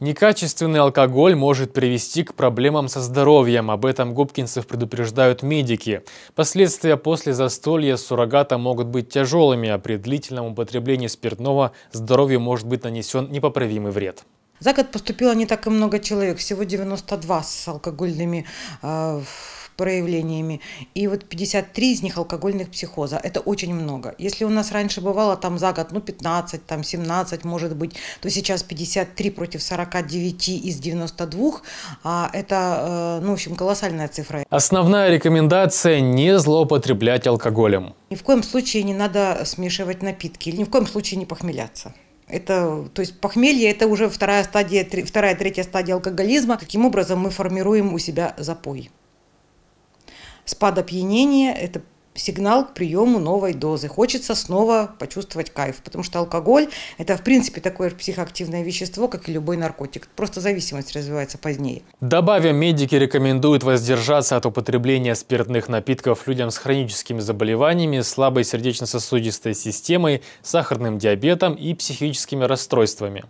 Некачественный алкоголь может привести к проблемам со здоровьем. Об этом губкинцев предупреждают медики. Последствия после застолья суррогата могут быть тяжелыми, а при длительном употреблении спиртного здоровью может быть нанесен непоправимый вред. За год поступило не так и много человек, всего 92 с алкогольными э, проявлениями. И вот 53 из них алкогольных психоза. Это очень много. Если у нас раньше бывало там за год, ну, 15, там, 17, может быть, то сейчас 53 против 49 из 92. А это, э, ну, в общем, колоссальная цифра. Основная рекомендация – не злоупотреблять алкоголем. Ни в коем случае не надо смешивать напитки, ни в коем случае не похмеляться. Это, то есть похмелье – это уже вторая стадия, вторая, третья стадия алкоголизма. Таким образом мы формируем у себя запой. Спад опьянения – это сигнал к приему новой дозы. Хочется снова почувствовать кайф, потому что алкоголь – это, в принципе, такое психоактивное вещество, как и любой наркотик. Просто зависимость развивается позднее. Добавим, медики рекомендуют воздержаться от употребления спиртных напитков людям с хроническими заболеваниями, слабой сердечно-сосудистой системой, сахарным диабетом и психическими расстройствами.